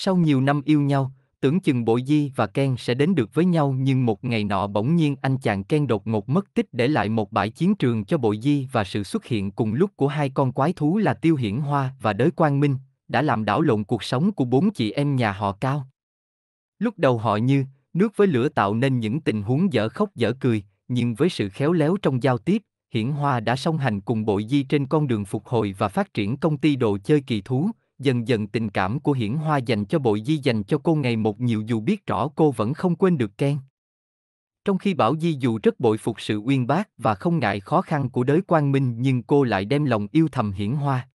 Sau nhiều năm yêu nhau, tưởng chừng Bội Di và Ken sẽ đến được với nhau nhưng một ngày nọ bỗng nhiên anh chàng Ken đột ngột mất tích để lại một bãi chiến trường cho Bội Di và sự xuất hiện cùng lúc của hai con quái thú là Tiêu Hiển Hoa và Đới Quang Minh, đã làm đảo lộn cuộc sống của bốn chị em nhà họ Cao. Lúc đầu họ như, nước với lửa tạo nên những tình huống dở khóc dở cười, nhưng với sự khéo léo trong giao tiếp, Hiển Hoa đã song hành cùng Bội Di trên con đường phục hồi và phát triển công ty đồ chơi kỳ thú, dần dần tình cảm của Hiển Hoa dành cho bội di dành cho cô ngày một nhiều dù biết rõ cô vẫn không quên được Ken. Trong khi Bảo Di dù rất bội phục sự uyên bác và không ngại khó khăn của đới quang minh nhưng cô lại đem lòng yêu thầm Hiển Hoa.